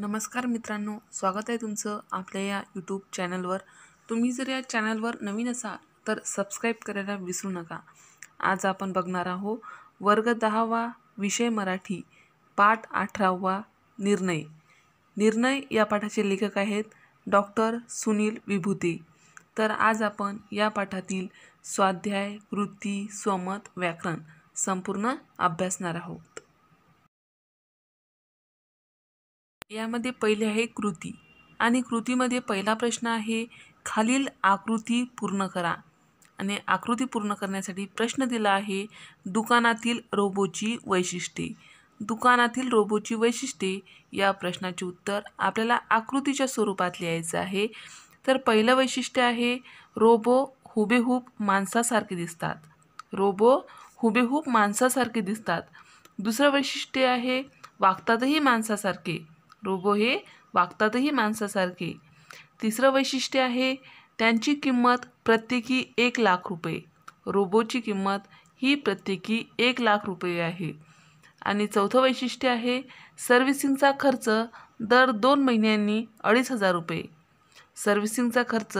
नमस्कार मित्रांनो स्वागत आहे तुमचं आपल्या या यूट्यूब चॅनलवर तुम्ही जर या चॅनलवर नवीन असाल तर सबस्क्राईब करायला विसरू नका आज आपण बघणार आहोत वर्ग दहावा विषय मराठी पाठ अठरावा निर्णय निर्णय या पाठाचे लेखक आहेत डॉक्टर सुनील विभूते तर आज आपण या पाठातील स्वाध्याय कृती स्वमत व्याकरण संपूर्ण अभ्यासणार आहोत यामध्ये पहिले आहे कृती आणि कृतीमध्ये पहिला प्रश्न आहे खालील आकृती पूर्ण करा आणि आकृती पूर्ण करण्यासाठी प्रश्न दिला आहे दुकानातील रोबोची वैशिष्ट्ये दुकानातील रोबोची वैशिष्ट्ये या प्रश्नाचे उत्तर आपल्याला आकृतीच्या स्वरूपात लिहायचं आहे तर पहिलं वैशिष्ट्य आहे रोबो हुबेहूब माणसासारखे दिसतात रोबो हुबेहूब माणसासारखे दिसतात दुसरं वैशिष्ट्य आहे वागतातही माणसासारखे रोबो हे वागतातही माणसासारखे तिसरं वैशिष्ट्य आहे त्यांची किंमत प्रत्येकी एक लाख रुपये रोबोची किंमत ही प्रत्येकी एक लाख रुपये आहे आणि चौथं वैशिष्ट्य आहे सर्व्हिसिंगचा खर्च दर दोन महिन्यांनी अडीच हजार रुपये सर्व्हिसिंगचा खर्च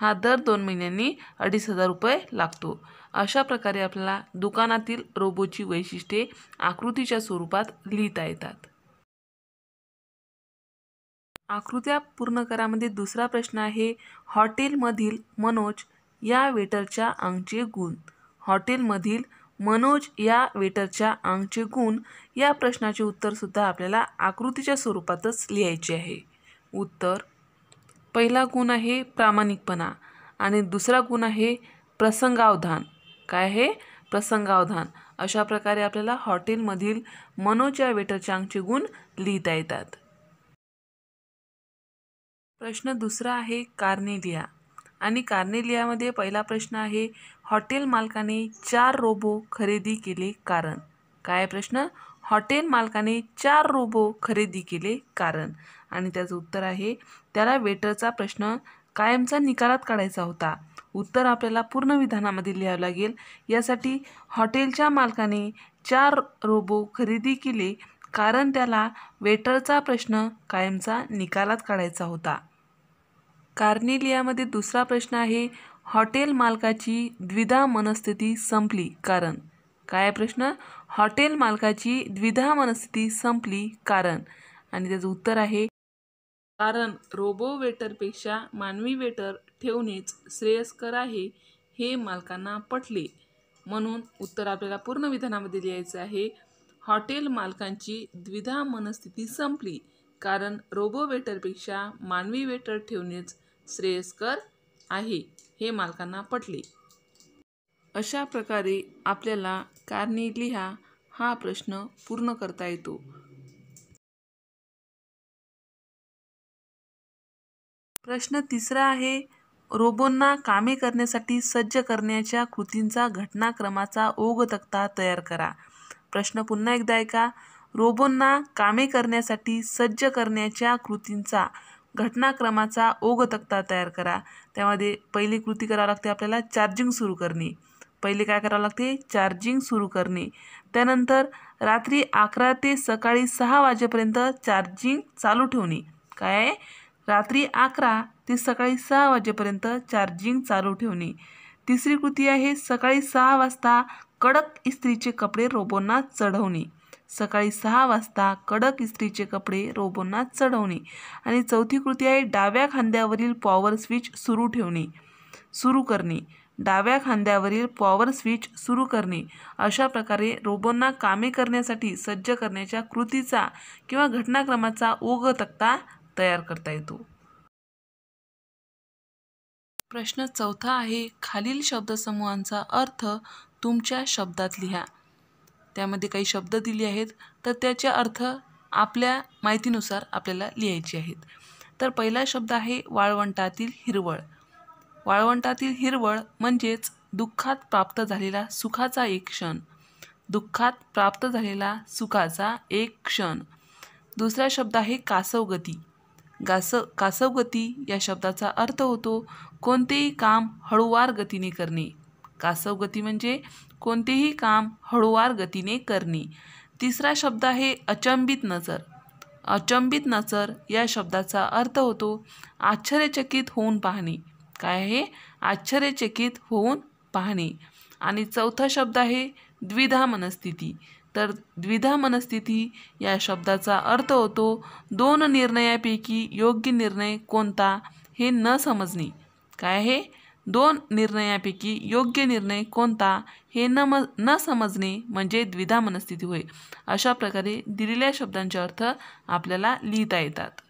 हा दर दोन महिन्यांनी अडीच हजार रुपये लागतो अशा प्रकारे आपल्याला दुकानातील रोबोची वैशिष्ट्ये आकृतीच्या स्वरूपात लिहिता येतात आकृत्या पूर्ण करामध्ये म्हणजे दुसरा प्रश्न आहे हॉटेलमधील मनोज या वेटरच्या अंगचे गुण हॉटेलमधील मनोज या वेटरच्या अंगचे गुण या प्रश्नाचे उत्तरसुद्धा आपल्याला आकृतीच्या स्वरूपातच लिहायचे आहे उत्तर पहिला गुण आहे प्रामाणिकपणा आणि दुसरा गुण आहे प्रसंगावधान काय आहे प्रसंगावधान अशा प्रकारे आपल्याला हॉटेलमधील मनोज या वेटरच्या अंगचे गुण लिहिता येतात प्रश्न दुसरा आहे कार्नेलिया आणि कार्नेलियामध्ये पहिला प्रश्न आहे हॉटेल मालकाने चार रोबो खरेदी केले कारण काय प्रश्न हॉटेल मालकाने चार रोबो खरेदी केले कारण आणि त्याचं उत्तर आहे त्याला वेटरचा प्रश्न कायमचा निकालात काढायचा होता उत्तर आपल्याला पूर्ण विधानामध्ये लिहावं लागेल यासाठी हॉटेलच्या मालकाने चार रोबो खरेदी केले कारण त्याला वेटरचा प्रश्न कायमचा निकालात काढायचा होता कार्निलियामध्ये दुसरा प्रश्न आहे हॉटेल मालकाची द्विधा मनस्थिती संपली कारण काय प्रश्न हॉटेल मालकाची द्विधा मनस्थिती संपली कारण आणि त्याचं उत्तर आहे कारण रोबो वेटरपेक्षा मानवी वेटर ठेवणेच श्रेयस्कर आहे हे मालकांना पटले म्हणून उत्तर आपल्याला पूर्ण विधानामध्ये लिहायचं आहे हॉटेल मालकांची द्विधा मनस्थिती संपली कारण रोबो वेटरपेक्षा मानवी वेटर ठेवणेच श्रेयस्कर आहे हे मालकांना पटले अशा प्रकारे आपल्याला कारने लिहा हा प्रश्न पूर्ण करता येतो प्रश्न तिसरा आहे रोबोंना कामे करण्यासाठी सज्ज करण्याच्या कृतींचा घटनाक्रमाचा ओघ तक्ता तयार करा प्रश्न पुन्हा एकदा ऐका रोबोंना कामे करण्यासाठी सज्ज करण्याच्या कृतींचा घटनाक्रमाचा ओघ तक्ता तयार करा त्यामध्ये पहिली कृती करावं लागते आपल्याला चार्जिंग सुरू करणे पहिले काय करावं लागते चार्जिंग सुरू करणे त्यानंतर रात्री अकरा ते सकाळी सहा वाजेपर्यंत चार्जिंग चालू ठेवणे काय रात्री अकरा ते सकाळी सहा वाजेपर्यंत चार्जिंग चालू ठेवणे तिसरी कृती आहे सकाळी सहा वाजता कडक इस्त्रीचे कपडे रोबोंना चढवणे सकाळी सहा वाजता कडक इस्त्रीचे कपडे रोबोंना चढवणे आणि चौथी कृती आहे डाव्या खांद्यावरील पॉवर स्विच सुरू ठेवणे सुरू करणे डाव्या खांद्यावरील पॉवर स्विच सुरू करणे अशा प्रकारे रोबोंना कामे करण्यासाठी सज्ज करण्याच्या कृतीचा किंवा घटनाक्रमाचा ओघ तक्ता तयार करता येतो प्रश्न चौथा आहे खालील शब्दसमूहांचा अर्थ तुमच्या शब्दात लिहा त्यामध्ये काही शब्द दिले आहेत तर त्याचे अर्थ आपल्या माहितीनुसार आपल्याला लिहायचे आहेत तर पहिला शब्द आहे वाळवंटातील हिरवळ वाळवंटातील हिरवळ म्हणजेच दुःखात प्राप्त झालेला सुखाचा एक क्षण दुःखात प्राप्त झालेला सुखाचा एक क्षण दुसरा शब्द आहे कासवगती गास कासवगती या शब्दाचा अर्थ होतो कोणतेही काम हळूवार गतीने करणे कासव गती म्हणजे कोणतेही काम हळूवार गतीने करणे तिसरा शब्द आहे अचंबित नजर अचंबित नजर या शब्दाचा अर्थ होतो आश्चर्यचकित होऊन पाहणे काय आहे आश्चर्यचकित होऊन पाहणे आणि चौथा शब्द आहे द्विधा मनस्थिती तर द्विधा मनस्थिती या शब्दाचा अर्थ होतो दोन निर्णयापैकी योग्य निर्णय कोणता हे न समजणे काय आहे दोन निर्णयापैकी योग्य निर्णय कोणता हे न न समजणे म्हणजे द्विधा मनस्थिती होय अशा प्रकारे दिलेल्या शब्दांचे अर्थ आपल्याला लिहिता येतात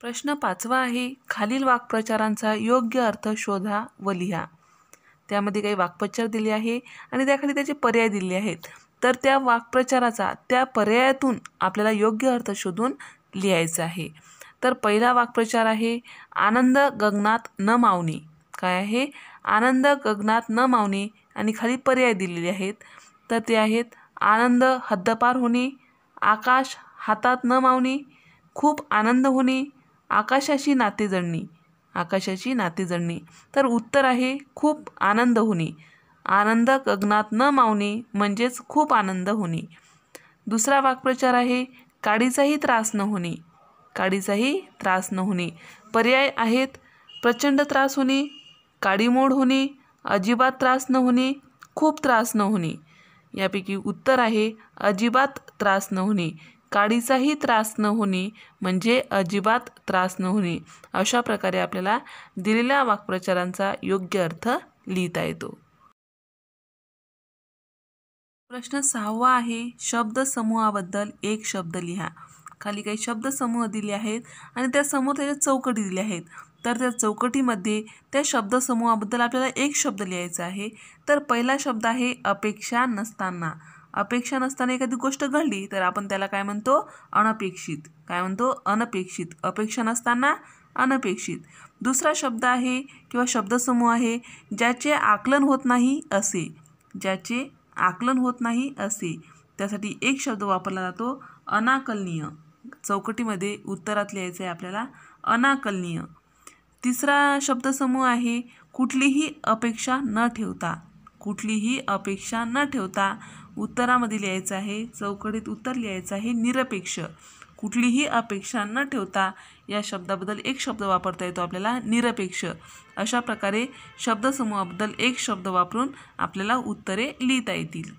प्रश्न पाचवा आहे खालील वाक्प्रचारांचा योग्य अर्थ शोधा व लिहा त्यामध्ये काही वाक्प्रचार दिले आहे आणि त्याखाली त्याचे पर्याय दिले आहेत तर त्या वाक्प्रचाराचा त्या पर्यायातून आपल्याला योग्य अर्थ शोधून लिहायचा आहे तर पहिला वाक्प्रचार आहे आनंद गगनात न मावणे काय आहे आनंद गगनात न मावणे आणि खाली पर्याय दिलेले आहेत तर ते आहेत आनंद हद्दपार होणे आकाश हातात न मावणे खूप आनंद होणे आकाशाशी नाते जडणे आकाशाशी नाते जडणे तर उत्तर आहे खूप आनंद होणे आनंद गगनात न मावणे म्हणजेच खूप आनंद होणे दुसरा वाक्प्रचार आहे काडीचाही त्रास न होणे काडीचाही त्रास न होणे पर्याय आहेत प्रचंड त्रास होणे काडीमोड होणे अजिबात त्रास न होणे खूप त्रास न होणे यापैकी उत्तर आहे अजिबात त्रास न होणे काडीचाही त्रास न होणे म्हणजे अजिबात त्रास न होणे अशा प्रकारे आपल्याला दिलेल्या वाक्प्रचारांचा योग्य अर्थ लिहिता येतो प्रश्न सहावा आहे शब्द समूहाबद्दल एक शब्द लिहा खाली काही शब्दसमूह दिले आहेत आणि त्या समूह त्याच्या चौकटी दिल्या आहेत तर त्या चौकटीमध्ये त्या शब्दसमूहाबद्दल आपल्याला एक शब्द लिहायचा आहे तर पहिला शब्द आहे अपेक्षा नसताना अपेक्षा नसताना एखादी गोष्ट घडली तर आपण त्याला काय म्हणतो अनपेक्षित काय म्हणतो अनपेक्षित अपेक्षा नसताना अनपेक्षित दुसरा शब्द आहे किंवा शब्दसमूह आहे ज्याचे आकलन होत नाही असे ज्याचे आकलन होत नाही असे त्यासाठी एक शब्द वापरला जातो अनाकलनीय चौकटीमध्ये उत्तरात लिहायचं आहे आपल्याला अनाकलनीय तिसरा शब्दसमूह आहे कुठलीही अपेक्षा न ठेवता कुठलीही अपेक्षा न ठेवता उत्तरामध्ये लिहायचं आहे चौकटीत उत्तर लिहायचं आहे निरपेक्ष कुठलीही अपेक्षा न ठेवता या शब्दाबद्दल एक शब्द वापरता येतो आपल्याला निरपेक्ष अशा प्रकारे शब्दसमूहाबद्दल एक शब्द वापरून आपल्याला उत्तरे लिहिता येतील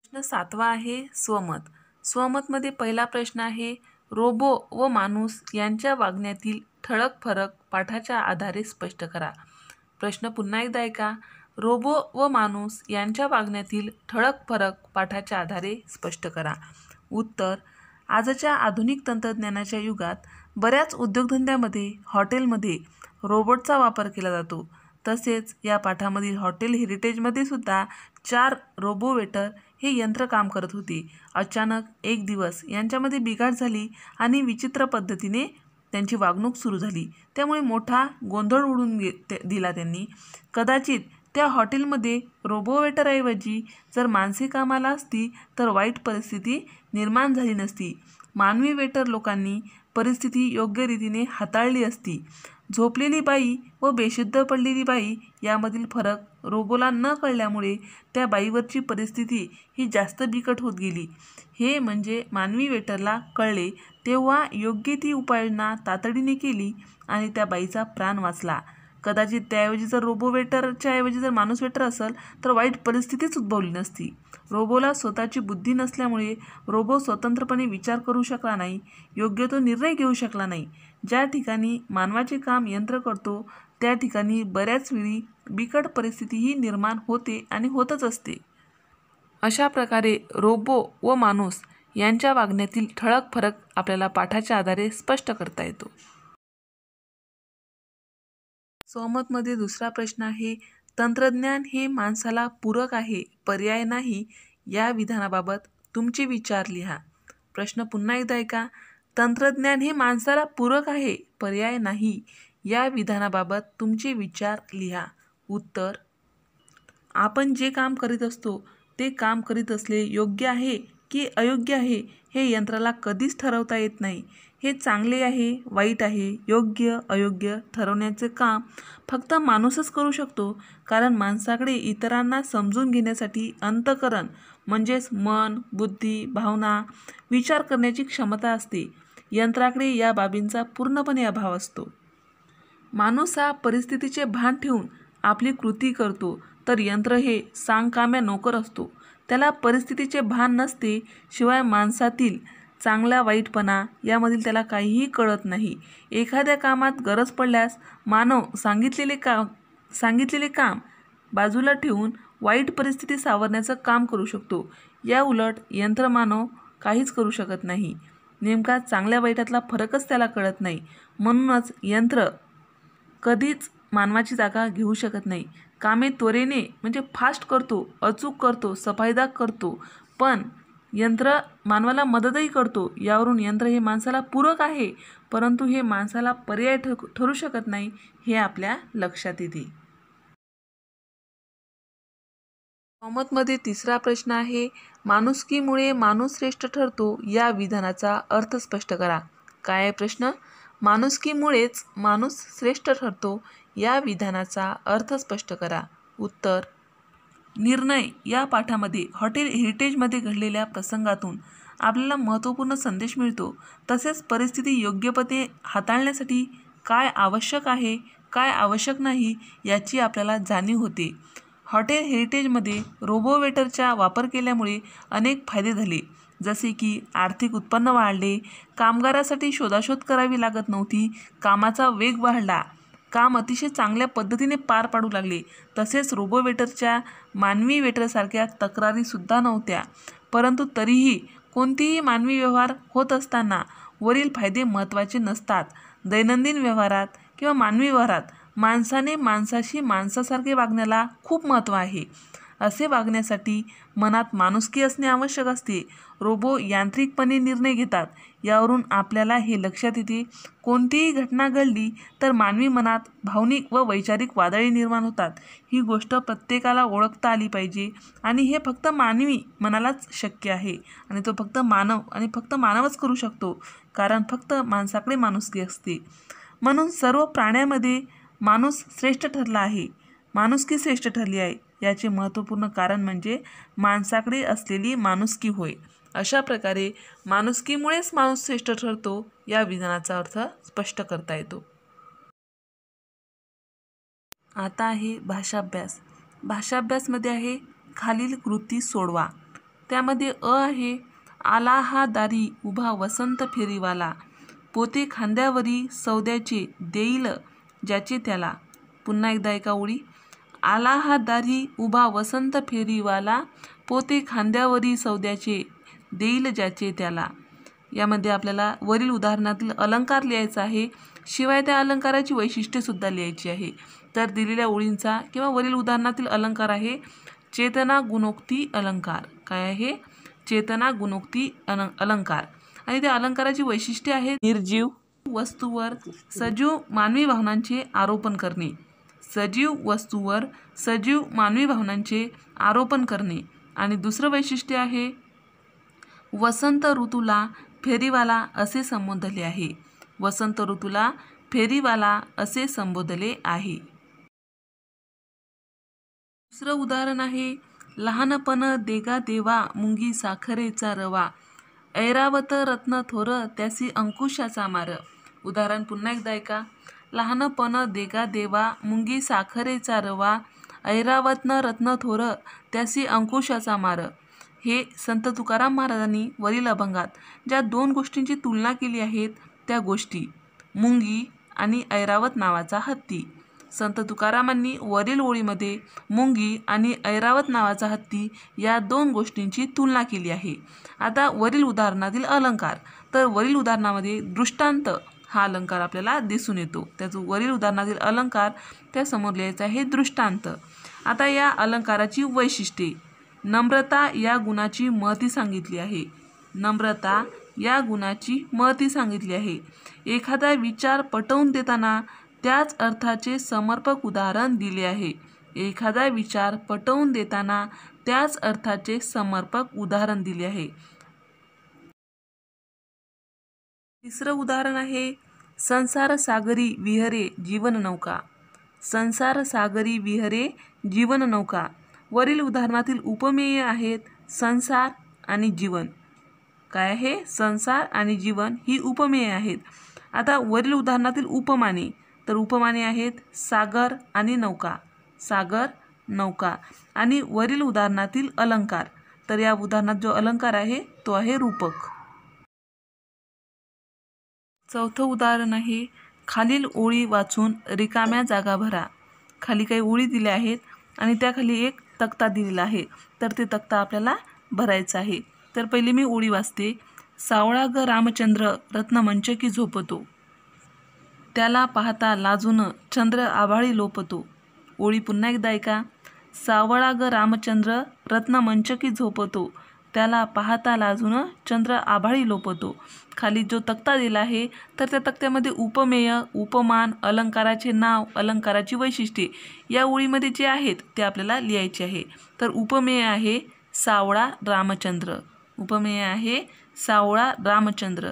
प्रश्न सातवा आहे स्वमत स्वमतमध्ये पहिला प्रश्न आहे रोबो व माणूस यांच्या वागण्यातील ठळक फरक पाठाच्या आधारे स्पष्ट करा प्रश्न पुन्हा एकदा ऐका रोबो व माणूस यांच्या वागण्यातील ठळक फरक पाठाच्या आधारे स्पष्ट करा उत्तर आजच्या आधुनिक तंत्रज्ञानाच्या युगात बऱ्याच उद्योगधंद्यामध्ये हॉटेलमध्ये रोबोटचा वापर केला जातो तसेच या पाठामधील हॉटेल हेरिटेजमध्ये सुद्धा चार रोबो वेटर हे यंत्र काम करत होते अचानक एक दिवस यांच्यामध्ये बिघाड झाली आणि विचित्र पद्धतीने त्यांची वागणूक सुरू झाली त्यामुळे मोठा गोंधळ उडून गे दिला त्यांनी कदाचित त्या हॉटेलमध्ये रोबोवेटरऐवजी जर माणसे कामाला असती तर वाईट परिस्थिती निर्माण झाली नसती मानवी वेटर लोकांनी परिस्थिती योग्य रीतीने हाताळली असती झोपलेली बाई व बेशुद्ध पडलेली बाई यामधील फरक रोगोला न कळल्यामुळे त्या बाईवरची परिस्थिती ही जास्त बिकट होत गेली हे म्हणजे मानवी वेटरला कळले तेव्हा योग्य ती उपाययोजना तातडीने केली आणि त्या बाईचा प्राण वाचला कदाचित त्याऐवजी जर रोबो वेटरच्या ऐवजी जर माणूस वेटर असेल तर वाईट परिस्थितीच उद्भवली नसती रोबोला स्वतःची बुद्धी नसल्यामुळे रोबो स्वतंत्रपणे विचार करू शकला नाही योग्य तो निर्णय घेऊ शकला नाही ज्या ठिकाणी मानवाचे काम यंत्र करतो त्या ठिकाणी बऱ्याच वेळी बिकट परिस्थितीही निर्माण होते आणि होतच असते अशा प्रकारे रोबो व माणूस यांच्या वागण्यातील ठळक फरक आपल्याला पाठाच्या आधारे स्पष्ट करता येतो सोमतमध्ये दुसरा प्रश्न आहे तंत्रज्ञान हे माणसाला पूरक आहे पर्याय नाही या विधानाबाबत तुमचे विचार लिहा प्रश्न पुन्हा एकदा ऐका तंत्रज्ञान हे माणसाला पूरक आहे पर्याय नाही या विधानाबाबत तुमचे विचार लिहा उत्तर आपण जे काम करीत असतो ते काम करीत असले योग्य आहे की अयोग्य आहे हे यंत्राला कधीच ठरवता येत नाही हे चांगले आहे वाईट आहे योग्य अयोग्य ठरवण्याचे काम फक्त माणूसच करू शकतो कारण माणसाकडे इतरांना समजून घेण्यासाठी अंतकरण म्हणजेच मन बुद्धी भावना विचार करण्याची क्षमता असते यंत्राकडे या बाबींचा पूर्णपणे अभाव असतो माणूस हा परिस्थितीचे भान ठेवून आपली कृती करतो तर यंत्र हे सांगकाम्या नोकर असतो त्याला परिस्थितीचे भान नसते शिवाय माणसातील चांगला वाईटपणा यामधील त्याला काहीही कळत नाही एखाद्या कामात गरज पडल्यास मानव सांगितलेले काम सांगितलेले काम बाजूला ठेवून वाईट परिस्थिती सावरण्याचं काम करू शकतो या उलट यंत्रमानव काहीच करू शकत नाही नेमका चांगल्या वाईटातला फरकच त्याला कळत नाही म्हणूनच यंत्र कधीच मानवाची जागा घेऊ शकत नाही कामे त्वरेने म्हणजे फास्ट करतो अचूक करतो सफाईदा करतो पण यंत्र मानवाला मदतही करतो यावरून यंत्र हे माणसाला पूरक आहे परंतु हे माणसाला पर्याय ठरू शकत नाही हे आपल्या लक्षात येते मध्ये तिसरा प्रश्न आहे माणुसकीमुळे माणूस श्रेष्ठ ठरतो या विधानाचा अर्थ स्पष्ट करा काय प्रश्न माणुसकीमुळेच माणूस श्रेष्ठ ठरतो या विधानाचा अर्थ स्पष्ट करा उत्तर निर्णय या पाठामध्ये हॉटेल हेरिटेजमध्ये घडलेल्या प्रसंगातून आपल्याला महत्त्वपूर्ण संदेश मिळतो तसेच परिस्थिती योग्यपते हाताळण्यासाठी काय आवश्यक आहे काय आवश्यक नाही याची आपल्याला जाणीव होते हॉटेल हेरिटेजमध्ये रोबोवेटरचा वापर केल्यामुळे अनेक फायदे झाले जसे की आर्थिक उत्पन्न वाढले कामगारासाठी शोधाशोध करावी लागत नव्हती कामाचा वेग वाढला काम अतिशय चांगल्या पद्धतीने पार पाडू लागले तसेच रोबोवेटरच्या मानवी वेटरसारख्या तक्रारीसुद्धा नव्हत्या परंतु तरीही कोणतीही मानवी व्यवहार होत असताना वरील फायदे महत्त्वाचे नसतात दैनंदिन व्यवहारात किंवा मानवी व्यवहारात माणसाने माणसाशी माणसासारखे वागण्याला खूप महत्त्व आहे असे वागण्यासाठी मनात माणुसकी असणे आवश्यक असते रोबो यांत्रिकपणे निर्णय घेतात यावरून आपल्याला हे लक्षात येते कोणतीही घटना घडली तर मानवी मनात भावनिक व वैचारिक वादळी निर्माण होतात ही गोष्ट प्रत्येकाला ओळखता आली पाहिजे आणि हे फक्त मानवी मनालाच शक्य आहे आणि तो फक्त मानव आणि फक्त मानवच करू शकतो कारण फक्त माणसाकडे माणुसकी असते म्हणून सर्व प्राण्यामध्ये माणूस श्रेष्ठ ठरला आहे माणुसकी श्रेष्ठ ठरली आहे याचे महत्त्वपूर्ण कारण म्हणजे माणसाकडे असलेली माणुसकी होय अशा प्रकारे माणुसकीमुळेच माणूस श्रेष्ठ ठरतो या विधानाचा अर्थ स्पष्ट करता येतो आता आहे भाषाभ्यास भाषाभ्यासमध्ये आहे खालील कृती सोडवा त्यामध्ये अ आहे आला हा दारी उभा वसंत फेरीवाला पोते खांद्यावरी सौद्याचे देईल ज्याचे त्याला पुन्हा एकदा एका ओळी आला हा दारी उभा वसंत फेरीवाला पोते खांद्यावरी सौद्याचे देईल ज्याचे त्याला यामध्ये आपल्याला वरील उदाहरणातील अलंकार लिहायचा आहे शिवाय त्या अलंकाराची वैशिष्ट्यसुद्धा लिहायची आहे तर दिलेल्या ओळींचा किंवा वरील उदाहरणातील अलंकार आहे चेतना गुणोक्ती अलंकार काय आहे चेतना गुणोक्ती अल अलंकार आणि त्या अलंकाराची वैशिष्ट्ये आहेत निर्जीव वस्तूवर सजीव मानवी भावनांचे आरोपण करणे सजीव वस्तूवर सजीव मानवी भावनांचे आरोपण करणे आणि दुसरं वैशिष्ट्य आहे वसंत ऋतूला फेरीवाला असे संबोधले आहे वसंत ऋतूला फेरीवाला असे संबोधले आहे दुसरं उदाहरण आहे लहानपण देगा देवा मुंगी साखरेचा रवा ऐरावत रत्न थोर त्यासी अंकुशाचा मार उदाहरण पुन्हा एकदा ऐका लहानपण देगा देवा मुंगी साखरेचा रवा ऐरावतनं रत्न थोर त्यासी अंकुशाचा मार हे संत तुकाराम महाराजांनी वरील अभंगात ज्या दोन गोष्टींची तुलना केली आहेत त्या गोष्टी मुंगी आणि ऐरावत नावाचा हत्ती संत तुकारामांनी वरील ओळीमध्ये मुंगी आणि ऐरावत नावाचा हत्ती या दोन गोष्टींची तुलना केली आहे आता वरील उदाहरणातील अलंकार तर वरील उदाहरणामध्ये दृष्टांत हा अलंकार आपल्याला दिसून येतो त्याचं वरील उदाहरणातील अलंकार त्यासमोर लिहायचा आहे दृष्टांत आता या अलंकाराची वैशिष्ट्ये नम्रता या गुणाची महती सांगितली आहे नम्रता या गुणाची महती सांगितली आहे एखादा विचार पटवून देताना त्याच अर्थाचे समर्पक उदाहरण दिले आहे एखादा विचार पटवून देताना त्याच अर्थाचे समर्पक उदाहरण दिले आहे तिसरं उदाहरण आहे संसार सागरी विहरे जीवन नौका संसार सागरी विहरे जीवन नौका वरील उदाहरणातील उपमेय आहेत संसार आणि जीवन काय आहे संसार आणि जीवन ही उपमेय आहेत आता वरील उदाहरणातील उपमाने तर उपमाने आहेत सागर आणि नौका सागर नौका आणि वरील उदाहरणातील अलंकार तर या उदाहरणात जो अलंकार आहे तो आहे रूपक चौथं उदाहरण आहे खालील ओळी वाचून रिकाम्या जागा भरा खाली काही ओळी दिल्या आहेत आणि त्याखाली एक तक्ता दिलेला आहे तर ते तक्ता आपल्याला भरायचा आहे तर पहिले मी ओळी वाचते सावळा ग रामचंद्र रत्नमंच की झोपतो त्याला पाहता लाजून चंद्र आभाळी लोपतो ओळी पुन्हा एकदा ऐका सावळा ग रामचंद्र रत्नमंच की झोपतो त्याला पाहता लाजून चंद्र आभाळी लोपतो खाली जो तक्ता दिला आहे तर त्या तक्त्यामध्ये उपमेय उपमान अलंकाराचे नाव अलंकाराची वैशिष्ट्ये या ओळीमध्ये जे आहेत ते आपल्याला लिहायचे आहे तर उपमेय आहे सावळा रामचंद्र उपमेय आहे सावळा रामचंद्र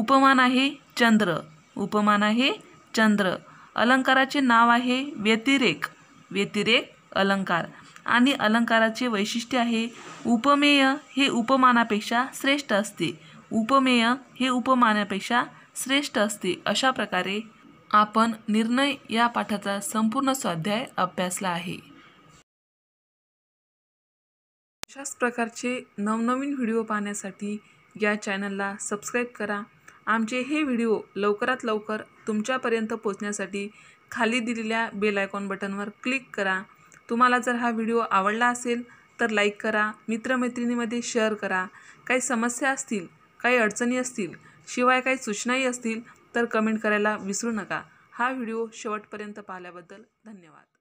उपमान आहे चंद्र उपमान आहे चंद्र अलंकाराचे नाव आहे व्यतिरेक व्यतिरेक अलंकार आणि अलंकाराचे वैशिष्ट्य आहे उपमेय हे उपमानापेक्षा श्रेष्ठ असते उपमेय हे उपमानापेक्षा श्रेष्ठ असते अशा प्रकारे आपण निर्णय या पाठाचा संपूर्ण स्वाध्याय अभ्यासला आहे अशाच प्रकारचे नवनवीन व्हिडिओ पाहण्यासाठी या चॅनलला सबस्क्राईब करा आमचे हे व्हिडिओ लवकरात लवकर तुमच्यापर्यंत पोचण्यासाठी खाली दिलेल्या बेल आयकॉन बटनवर क्लिक करा तुम्हाला जर हा व्हिडिओ आवडला असेल तर लाईक करा मित्रमैत्रिणीमध्ये शेअर करा काही समस्या असतील काही अडचणी असतील शिवाय काही सूचनाही असतील तर कमेंट करायला विसरू नका हा व्हिडिओ शेवटपर्यंत पाहिल्याबद्दल धन्यवाद